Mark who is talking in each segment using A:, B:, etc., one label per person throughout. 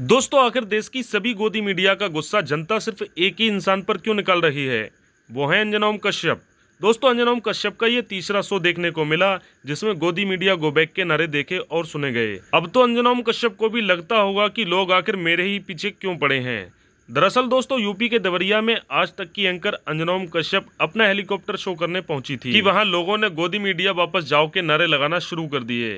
A: दोस्तों आखिर देश की सभी गोदी मीडिया का गुस्सा जनता सिर्फ एक ही इंसान पर क्यों निकाल रही है वो है अंजना ओम कश्यप दोस्तों अंजना ओम कश्यप का ये तीसरा शो देखने को मिला जिसमें गोदी मीडिया गोबैक के नारे देखे और सुने गए अब तो अंजना ओम कश्यप को भी लगता होगा कि लोग आखिर मेरे ही पीछे क्यों पड़े हैं दरअसल दोस्तों यूपी के देवरिया में आज तक की एंकर अंजनोम कश्यप अपना हेलीकॉप्टर शो करने पहुंची थी कि वहां लोगों ने गोदी मीडिया वापस जाओ के नारे लगाना शुरू कर दिए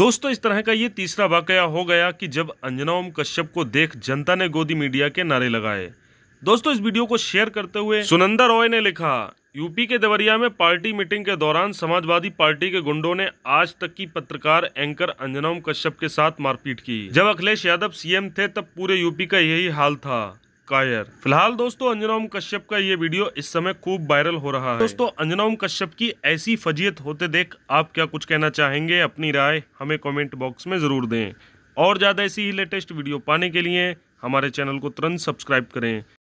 A: दोस्तों इस तरह का ये तीसरा वाकया हो गया कि जब अंजना ओम कश्यप को देख जनता ने गोदी मीडिया के नारे लगाए दोस्तों इस वीडियो को शेयर करते हुए सुनंदा रॉय ने लिखा यूपी के देवरिया में पार्टी मीटिंग के दौरान समाजवादी पार्टी के गुंडों ने आज तक की पत्रकार एंकर अंजना ओम कश्यप के साथ मारपीट की जब अखिलेश यादव सीएम थे तब पूरे यूपी का यही हाल था कायर फिलहाल दोस्तों अंजना ओम कश्यप का ये वीडियो इस समय खूब वायरल हो रहा है दोस्तों अंजना ओम कश्यप की ऐसी फजीयत होते देख आप क्या कुछ कहना चाहेंगे अपनी राय हमें कमेंट बॉक्स में ज़रूर दें और ज़्यादा ऐसी ही लेटेस्ट वीडियो पाने के लिए हमारे चैनल को तुरंत सब्सक्राइब करें